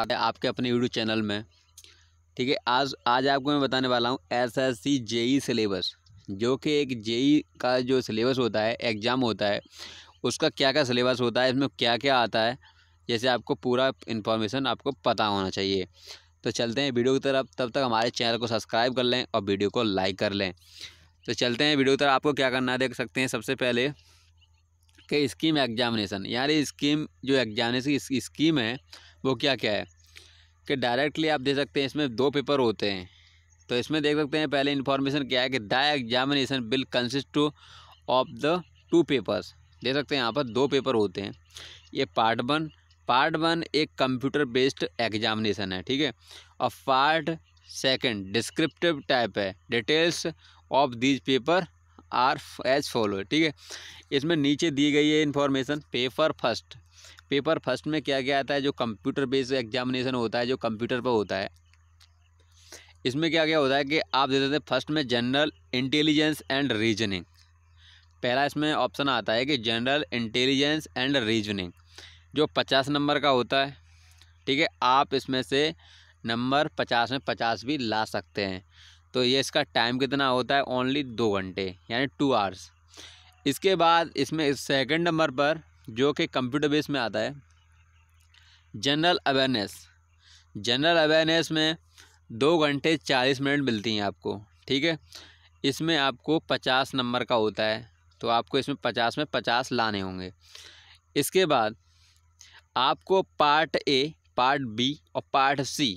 आपके अपने YouTube channel में ठीक है आज आज आपको मैं बताने वाला हूँ S S C JE syllabus जो कि एक जेई e का जो सिलेबस होता है एग्ज़ाम होता है उसका क्या क्या सिलेबस होता है इसमें क्या क्या आता है जैसे आपको पूरा इन्फॉर्मेशन आपको पता होना चाहिए तो चलते हैं वीडियो की तरफ तब तक हमारे चैनल को सब्सक्राइब कर लें और वीडियो को लाइक कर लें तो चलते हैं वीडियो की तरफ आपको क्या करना देख सकते हैं सबसे पहले कि स्कीम एग्जामिनेशन यानी स्कीम जो एग्जामिनेशन स्कीम है वो क्या क्या है कि डायरेक्टली आप दे सकते हैं इसमें दो पेपर होते हैं तो इसमें देख सकते हैं पहले इन्फॉर्मेशन क्या है कि the examination will consist to of the two papers दे सकते हैं यहाँ पर दो पेपर होते हैं ये पार्ट वन पार्ट वन एक कंप्यूटर बेस्ड एग्जामिनेशन है ठीक है और पार्ट सेकंड डिस्क्रिप्टिव टाइप है details of these paper are as follow ठीक है इसमें नीचे दी गई है information paper first paper first में क्या क्या आता है जो कंप्यूटर बेस्ड एग्जामिनेशन होता है जो कंप्यूटर पर होता है इसमें क्या क्या होता है कि आप दे देते हैं फर्स्ट में जनरल इंटेलिजेंस एंड रीजनिंग पहला इसमें ऑप्शन आता है कि जनरल इंटेलिजेंस एंड रीजनिंग जो पचास नंबर का होता है ठीक है आप इसमें से नंबर पचास में पचास भी ला सकते हैं तो ये इसका टाइम कितना होता है ओनली दो घंटे यानी टू आवर्स इसके बाद इसमें सेकंड नंबर पर जो कि कंप्यूटर बेस में आता है जनरल अवेयरनेस जनरल अवेयरनेस में दो घंटे चालीस मिनट मिलती हैं आपको ठीक है इसमें आपको पचास नंबर का होता है तो आपको इसमें पचास में पचास लाने होंगे इसके बाद आपको पार्ट ए पार्ट बी और पार्ट सी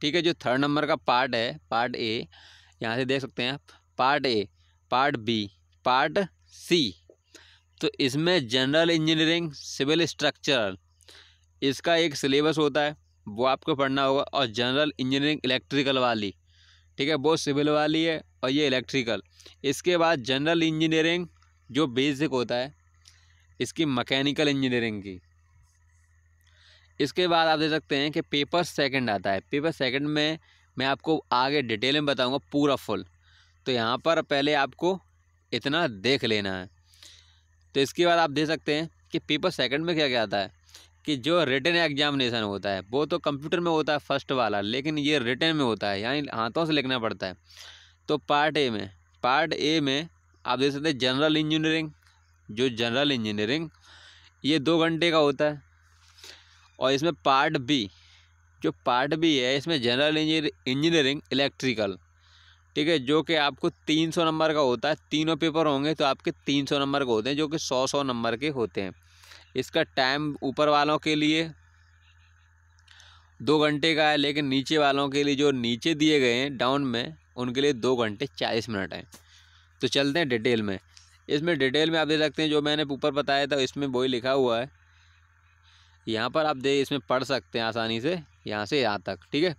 ठीक है जो थर्ड नंबर का पार्ट है पार्ट ए यहाँ से देख सकते हैं आप part A part B part C तो इसमें जनरल इंजीनियरिंग सिविल स्ट्रक्चरल इसका एक सिलेबस होता है वो आपको पढ़ना होगा और जनरल इंजीनियरिंग इलेक्ट्रिकल वाली ठीक है वो सिविल वाली है और ये इलेक्ट्रिकल इसके बाद जनरल इंजीनियरिंग जो बेसिक होता है इसकी मकैनिकल इंजीनियरिंग की इसके बाद आप देख सकते हैं कि पेपर सेकंड आता है पेपर सेकंड में मैं आपको आगे डिटेल में बताऊंगा पूरा फुल तो यहाँ पर पहले आपको इतना देख लेना है तो इसके बाद आप देख सकते हैं कि पेपर सेकंड में क्या क्या आता है कि जो रिटर्न एग्जामिनेशन होता है वो तो कंप्यूटर में होता है फर्स्ट वाला लेकिन ये रिटर्न में होता है यानी हाथों से लिखना पड़ता है तो पार्ट ए में पार्ट ए में आप देख सकते हैं जनरल इंजीनियरिंग जो जनरल इंजीनियरिंग ये दो घंटे का होता है और इसमें पार्ट बी जो पार्ट बी है इसमें जनरल इंजीनियरिंग इलेक्ट्रिकल ठीक है जो कि आपको तीन सौ नंबर का होता है तीनों पेपर होंगे तो आपके तीन सौ नंबर के होते हैं जो कि सौ सौ नंबर के होते हैं इसका टाइम ऊपर वालों के लिए दो घंटे का है लेकिन नीचे वालों के लिए जो नीचे दिए गए हैं डाउन में उनके लिए दो घंटे चालीस मिनट हैं तो चलते हैं डिटेल में इसमें डिटेल में आप देख सकते हैं जो मैंने ऊपर बताया था इसमें वही लिखा हुआ है यहाँ पर आप देख इसमें पढ़ सकते हैं आसानी से यहाँ से यहाँ तक ठीक है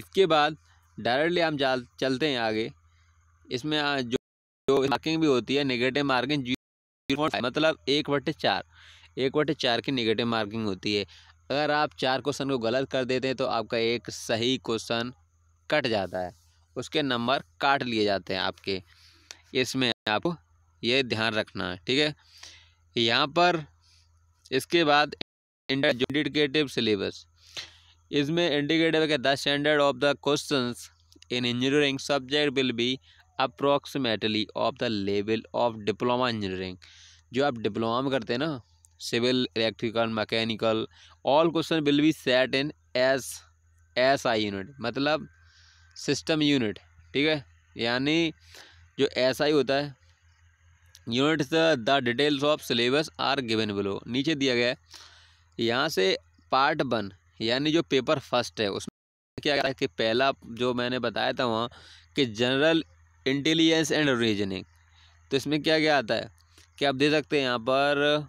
इसके बाद डायरेक्टली हम चलते हैं आगे इसमें जो जो मार्किंग भी होती है नेगेटिव मार्किंग जीरो मतलब एक बटे चार एक बटे चार की निगेटिव मार्किंग होती है अगर आप चार क्वेश्चन को गलत कर देते हैं तो आपका एक सही क्वेश्चन कट जाता है उसके नंबर काट लिए जाते हैं आपके इसमें आपको ये ध्यान रखना है ठीक है यहाँ पर इसके बाद इंडिकेटिव सिलेबस इसमें इंडिकेटर के the standard of the question in engineering subject will be approximately of the level of diploma engineering जो आप डिप्लोमा में करते हैं ना civil electrical mechanical all question will be set in S S I unit मतलब system unit ठीक है यानी जो एस आई होता है unit the details of syllabus are given below नीचे दिया गया है यहाँ से पार्ट वन यानी जो पेपर फर्स्ट है उसमें क्या है कि पहला जो मैंने बताया था वहाँ कि जनरल इंटेलिजेंस एंड रीजनिंग तो इसमें क्या क्या आता है कि आप दे सकते हैं यहाँ पर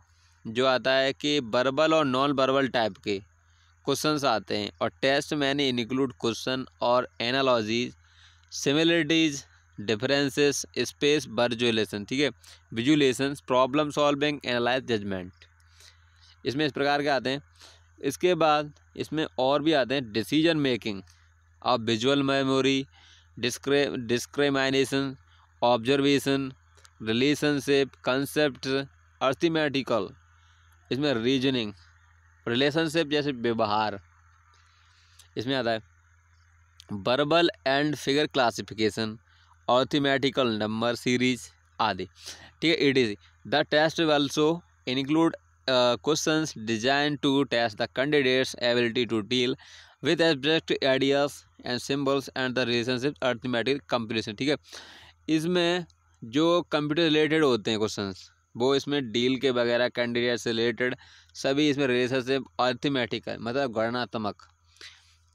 जो आता है कि बर्बल और नॉन बर्बल टाइप के क्वेश्चन आते हैं और टेस्ट मैंने इंक्लूड क्वेश्चन और analogies similarities differences space visualisation ठीक है visualisation problem solving analyse judgement इसमें इस प्रकार के आते हैं इसके बाद इसमें और भी आते हैं डिसीजन मेकिंग आप विजुअल मेमोरी डिस्क्रे discrimination observation relationship concept arithmetical इसमें रीजनिंग रिलेशनशिप जैसे व्यवहार इसमें आता है verbal and figure classification arithmetical number series आदि ठीक है E T C the test will also include questions designed to test the candidate's ability to deal with abstract ideas and symbols and the relationship arithmetic computation ठीक है इसमें जो computer related होते हैं questions वो इसमें डील के वगैरह कैंडिडेट से रिलेटेड सभी इसमें रिलेशनशिप अर्थमेटिक मतलब गणनात्मक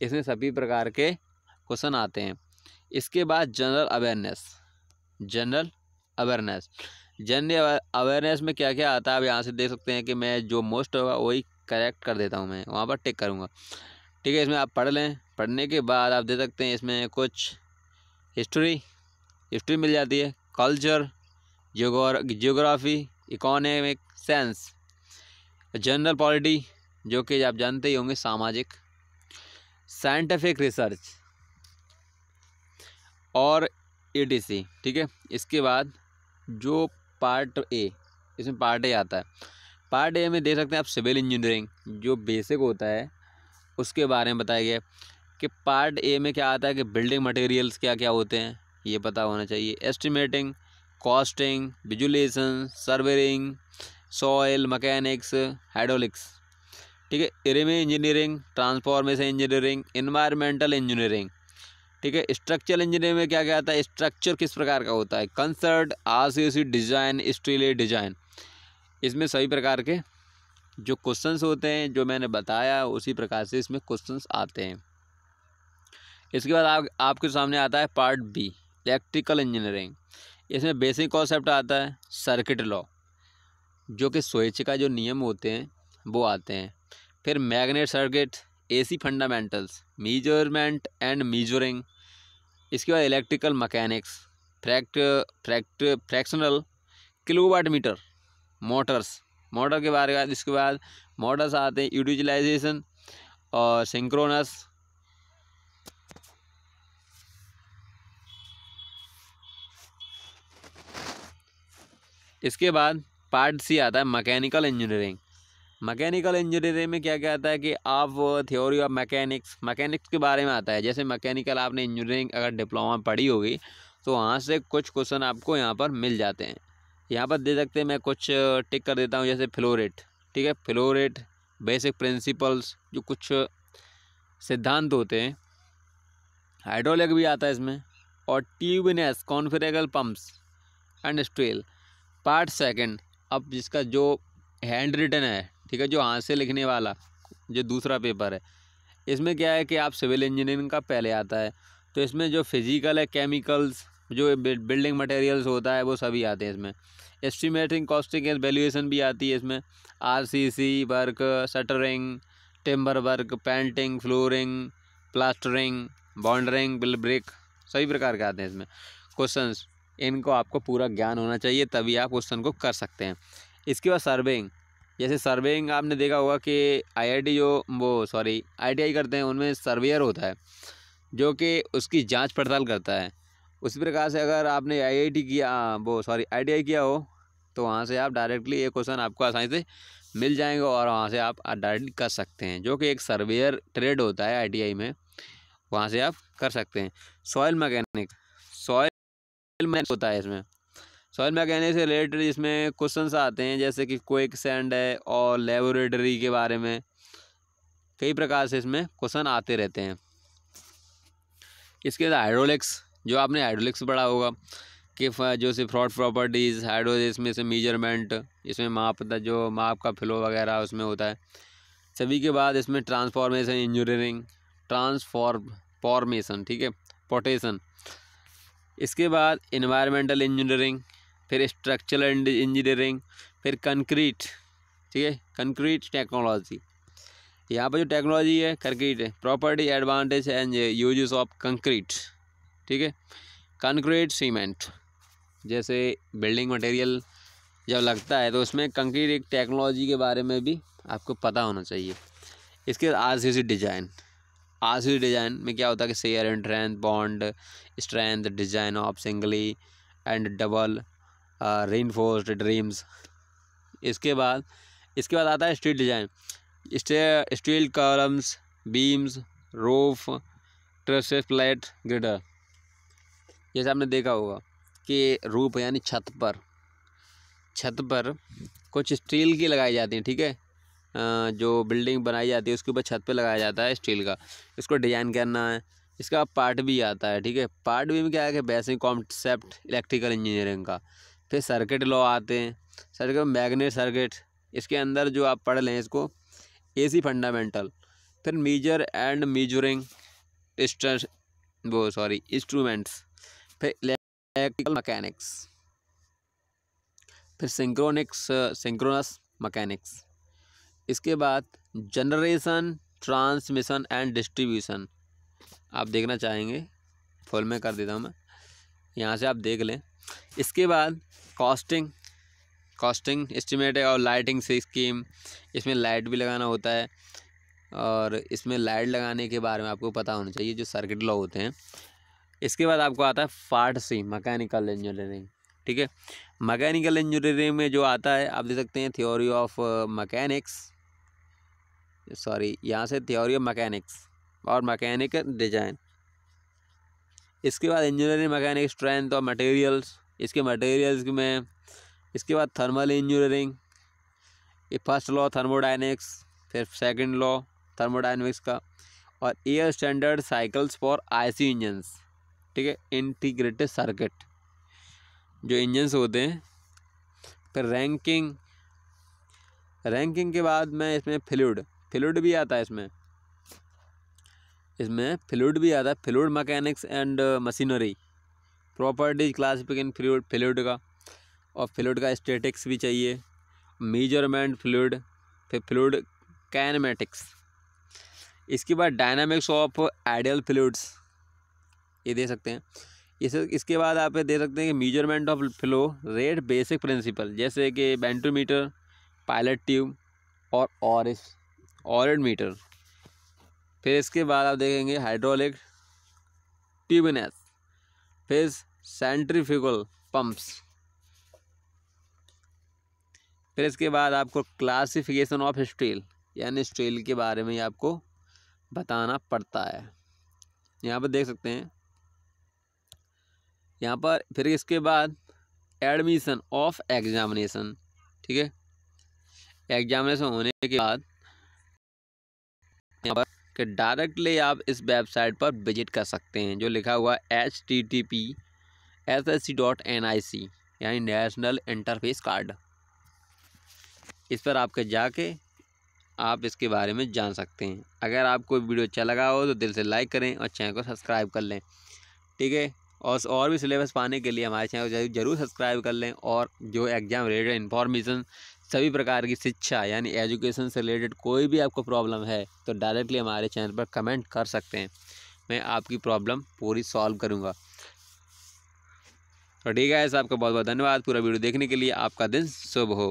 इसमें सभी प्रकार के क्वेश्चन आते हैं इसके बाद general awareness general awareness general awareness में क्या क्या आता है आप यहाँ से देख सकते हैं कि मैं जो मोस्ट होगा वही करेक्ट कर देता हूँ मैं वहाँ पर टिक करूँगा ठीक है इसमें आप पढ़ लें पढ़ने के बाद आप दे सकते हैं इसमें कुछ हिस्ट्री हिस्ट्री मिल जाती है culture geography economic science general polity जो कि आप जानते ही होंगे सामाजिक साइंटिफिक रिसर्च और ए e ठीक है इसके बाद जो पार्ट ए इसमें पार्ट ए आता है पार्ट ए में देख सकते हैं आप सिविल इंजीनियरिंग जो बेसिक होता है उसके बारे में बताया गया कि पार्ट ए में क्या आता है कि बिल्डिंग मटेरियल्स क्या क्या होते हैं ये पता होना चाहिए estimating costing valuation surveying soil mechanics hydraulics ठीक है इरेमे engineering transportation engineering environmental engineering ठीक है स्ट्रक्चरल इंजीनियरिंग में क्या क्या आता है स्ट्रक्चर किस प्रकार का होता है concrete R C C design steel design इसमें सभी प्रकार के जो क्वेश्चंस होते हैं जो मैंने बताया उसी प्रकार से इसमें क्वेश्चंस आते हैं इसके बाद आप आपके सामने आता है पार्ट बी इलेक्ट्रिकल इंजीनियरिंग इसमें बेसिक कॉन्सेप्ट आता है सर्किट लॉ जो कि स्वेच्छ का जो नियम होते हैं वो आते हैं फिर magnet circuit AC fundamentals measurement and measuring इसके बाद electrical mechanics fract fract fractional kilowatt meter motors motor के बारे में इसके बाद मोटर्स आते हैं यूटिलाइजेशन और सिंक्रोनस इसके बाद पार्ट सी आता है मैकेनिकल इंजीनियरिंग मैकेनिकल इंजीनियरिंग में क्या क्या आता है कि आप थ्योरी ऑफ मैकेनिक्स मैकेनिक्स के बारे में आता है जैसे मैकेनिकल आपने इंजीनियरिंग अगर डिप्लोमा पढ़ी होगी तो वहाँ से कुछ क्वेश्चन आपको यहाँ पर मिल जाते हैं यहाँ पर दे सकते हैं मैं कुछ टिक कर देता हूँ जैसे फ्लोरेट ठीक है फ्लोरेट बेसिक प्रिंसिपल्स जो कुछ सिद्धांत होते हैं हाइड्रोलिक भी आता है इसमें और turbines centrifugal pumps and steel part second अब जिसका जो हैंड रिटन है ठीक है जो हाथ से लिखने वाला जो दूसरा पेपर है इसमें क्या है कि आप सिविल इंजीनियरिंग का पहले आता है तो इसमें जो फिज़िकल है केमिकल्स जो बिल्डिंग मटेरियल्स होता है वो सभी आते हैं इसमें एस्टिमेटिंग कॉस्टिंग एंड वैल्यूएशन भी आती है इसमें RCC work shuttering timber work painting flooring plastering bounding bill brick सभी प्रकार के आते हैं इसमें क्वेश्चन इनको आपको पूरा ज्ञान होना चाहिए तभी आप क्वेश्चन को कर सकते हैं इसके बाद सर्वेंग जैसे सर्वेइंग आपने देखा होगा कि आई जो वो सॉरी आई करते हैं उनमें सर्वेयर होता है जो कि उसकी जांच पड़ताल करता है उसी प्रकार से अगर आपने आई किया वो सॉरी आई किया हो तो वहाँ से आप डायरेक्टली ये क्वेश्चन आपको आसानी से मिल जाएंगे और वहाँ से आप डायरेक्ट कर सकते हैं जो कि एक सर्वेयर ट्रेड होता है आईटीआई में वहाँ से आप कर सकते हैं सॉयल मैकेनिक सॉयल मैकेनिक होता है इसमें सॉइल मैकेनिक्स से रिलेटेड इसमें क्वेश्चंस आते हैं जैसे कि क्विक सेंड है और लेबोरेटरी के बारे में कई प्रकार से इसमें क्वेश्चन आते रहते हैं इसके बाद हाइड्रोलिक्स जो आपने हाइड्रोलिक्स पढ़ा होगा कि जो से फ्रॉड प्रॉपर्टीज़ हाइड्रो इसमें से मेजरमेंट इसमें माप जो माप का फ्लो वगैरह उसमें होता है सभी के बाद इसमें ट्रांसफॉर्मेशन इंजीनियरिंग ट्रांसफॉर्म फॉर्मेशन ठीक है पोटेशन इसके बाद इन्वायरमेंटल इंजीनियरिंग फिर स्ट्रक्चरल इंजीनियरिंग फिर कंक्रीट ठीक है कंक्रीट टेक्नोलॉजी यहाँ पर जो टेक्नोलॉजी है कंक्रीट है property advantage and uses of concrete ठीक है कंक्रीट सीमेंट जैसे बिल्डिंग मटेरियल जब लगता है तो उसमें कंक्रीट एक टेक्नोलॉजी के बारे में भी आपको पता होना चाहिए इसके R C C design R C C design में क्या होता है कि shear and strength bond strength design of singly and double reinforced beams इसके बाद इसके बाद आता है steel design steel columns beams roof trusses plate girder जैसे आपने देखा होगा कि रूप यानी छत पर छत पर कुछ स्टील की लगाई जाती हैं ठीक है जो बिल्डिंग बनाई जाती है उसके ऊपर छत पे लगाया जाता है स्टील का इसको डिज़ाइन करना है इसका पार्ट भी आता है ठीक है पार्ट भी में क्या है कि बेसिक कॉन्सेप्ट इलेक्ट्रिकल इंजीनियरिंग का फिर सर्किट लॉ आते हैं सर्किट मैग्नेट सर्किट इसके अंदर जो आप पढ़ लें इसको एसी फंडामेंटल फिर मीजर एंड मीजरिंग वो सॉरी इंस्ट्रूमेंट्स फिर इलेक्ट्रिकल मकैनिक्स फिर सिंक्रोनिक्स सिंक्रोनस मकैनिक्स इसके बाद जनरेशन ट्रांसमिशन एंड डिस्ट्रीब्यूशन आप देखना चाहेंगे फुल में कर देता हूँ मैं यहाँ से आप देख लें इसके बाद कॉस्टिंग कॉस्टिंग एस्टिमेट है और लाइटिंग से स्कीम इसमें लाइट भी लगाना होता है और इसमें लाइट लगाने के बारे में आपको पता होना चाहिए जो सर्किट लॉ होते हैं इसके बाद आपको आता है फाट सी मकैनिकल इंजीनियरिंग ठीक है मकैनिकल इंजीनियरिंग में जो आता है आप देख सकते हैं थ्योरी ऑफ मकैनिक्स सॉरी यहाँ से थ्योरी ऑफ मकैनिक्स और मकैनिकल डिजाइन इसके बाद इंजीनियरिंग मैकेनिक स्ट्रेंथ और मटेरियल्स इसके मटेरियल्स में इसके बाद थर्मल इंजीनियरिंग ये फर्स्ट लॉ थर्मोडाइनिक्स फिर सेकंड लॉ थर्मोडाइनमिक्स का और air standard cycles for IC engines ठीक है इंटीग्रेटेड सर्किट जो इंजन्स होते हैं फिर रैंकिंग रैंकिंग के बाद में इसमें फ्लूड फ्लूड भी आता है इसमें इसमें फ्लूड भी आता है fluid mechanics and machinery properties classification fluid fluid का और फ्लूड का स्टेटिक्स भी चाहिए मेजरमेंट फ्लूड फिर फ्लूड कैनमेटिक्स इसके बाद डायनामिक्स ऑफ आइडियल फ्लूड्स ये दे सकते हैं इस इसके बाद आप दे सकते हैं कि measurement of flow rate basic principle जैसे कि बेंटोमीटर पायलट ट्यूब और ऑरिस ऑरिड मीटर फिर इसके बाद आप देखेंगे हाइड्रोलिक ट्यूबिनेस फिर सेंट्रीफ्यूगल पंप्स फिर इसके बाद आपको क्लासिफिकेशन ऑफ स्टील यानी स्टील के बारे में आपको बताना पड़ता है यहाँ पर देख सकते हैं यहाँ पर फिर इसके बाद एडमिशन ऑफ एग्जामिनेशन ठीक है एग्जामिनेशन होने के बाद कि डायरेक्टली आप इस वेबसाइट पर विजिट कर सकते हैं जो लिखा हुआ H T T P S S C dot N I C यानी नेशनल इंटरफेस कार्ड इस पर आपके जाके आप इसके बारे में जान सकते हैं अगर आपको वीडियो अच्छा लगा हो तो दिल से लाइक करें और चैनल को सब्सक्राइब कर लें ठीक है और और भी सिलेबस पाने के लिए हमारे चैनल को जरूर सब्सक्राइब कर लें और जो एग्ज़ाम रिलेटेड इन्फॉर्मेशन सभी प्रकार की शिक्षा यानी एजुकेशन से रिलेटेड कोई भी आपको प्रॉब्लम है तो डायरेक्टली हमारे चैनल पर कमेंट कर सकते हैं मैं आपकी प्रॉब्लम पूरी सॉल्व करूँगा तो ठीक है ऐसा आपका बहुत बहुत धन्यवाद पूरा वीडियो देखने के लिए आपका दिन शुभ हो